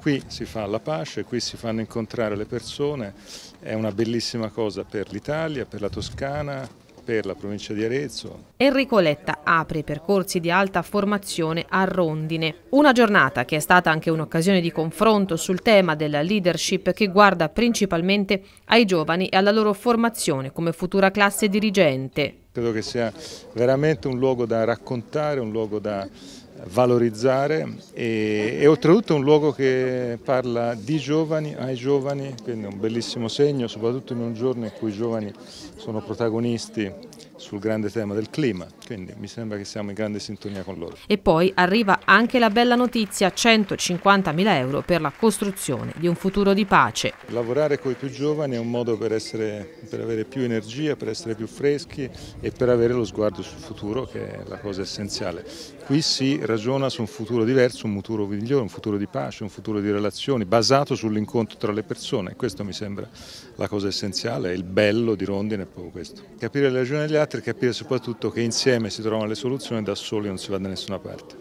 Qui si fa la pace, qui si fanno incontrare le persone, è una bellissima cosa per l'Italia, per la Toscana, per la provincia di Arezzo. Enrico Letta apre i percorsi di alta formazione a Rondine, una giornata che è stata anche un'occasione di confronto sul tema della leadership che guarda principalmente ai giovani e alla loro formazione come futura classe dirigente. Credo che sia veramente un luogo da raccontare, un luogo da valorizzare e, e oltretutto è un luogo che parla di giovani ai giovani, quindi un bellissimo segno, soprattutto in un giorno in cui i giovani sono protagonisti sul grande tema del clima, quindi mi sembra che siamo in grande sintonia con loro. E poi arriva anche la bella notizia, 150.000 euro per la costruzione di un futuro di pace. Lavorare con i più giovani è un modo per, essere, per avere più energia, per essere più freschi e per avere lo sguardo sul futuro che è la cosa essenziale qui si ragiona su un futuro diverso, un futuro migliore, un futuro di pace, un futuro di relazioni, basato sull'incontro tra le persone. Questo mi sembra la cosa essenziale, il bello di Rondine è proprio questo. Capire le ragioni degli altri, e capire soprattutto che insieme si trovano le soluzioni, e da soli non si va da nessuna parte.